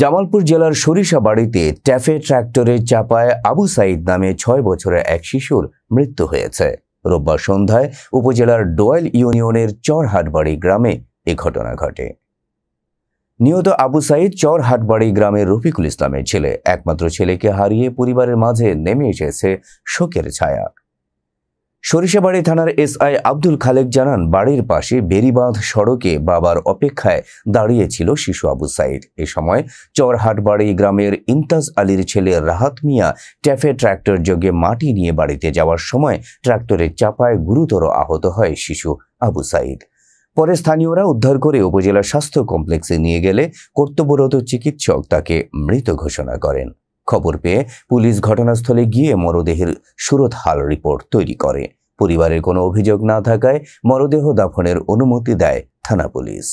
জামালপুর জেলার সরিষাবাড়িতে ট্যাফে ট্র্যাক্টরের চাপায় আবু সাইদ নামে ছয় বছরের এক শিশুর মৃত্যু হয়েছে রোববার সন্ধ্যায় উপজেলার ডোয়েল ইউনিয়নের চরহাটবাড়ি গ্রামে এ ঘটনা ঘটে নিহত আবু সাইদ চরহাটবাড়ি গ্রামের রফিকুল ইসলামের ছেলে একমাত্র ছেলেকে হারিয়ে পরিবারের মাঝে নেমে এসেছে শোকের ছায়া সরিষাবাড়ি থানার এসআই আব্দুল খালেক জানান বাড়ির পাশে বেরিবাঁধ সড়কে বাবার অপেক্ষায় দাঁড়িয়েছিল শিশু আবু সাইদ এ সময় চরহাটবাড়ি গ্রামের ইন্তাজ আলীর ছেলে রাহাত মিয়া ট্যাফে ট্র্যাক্টর যোগে মাটি নিয়ে বাড়িতে যাওয়ার সময় ট্র্যাক্টরের চাপায় গুরুতর আহত হয় শিশু আবু সাইদ পরে স্থানীয়রা উদ্ধার করে উপজেলা স্বাস্থ্য কমপ্লেক্সে নিয়ে গেলে কর্তব্যরত চিকিৎসক তাকে মৃত ঘোষণা করেন খবর পেয়ে পুলিশ ঘটনাস্থলে গিয়ে মরদেহের সুরতহাল রিপোর্ট তৈরি করে পরিবারের কোনো অভিযোগ না থাকায় মরদেহ দাফনের অনুমতি দেয় থানা পুলিশ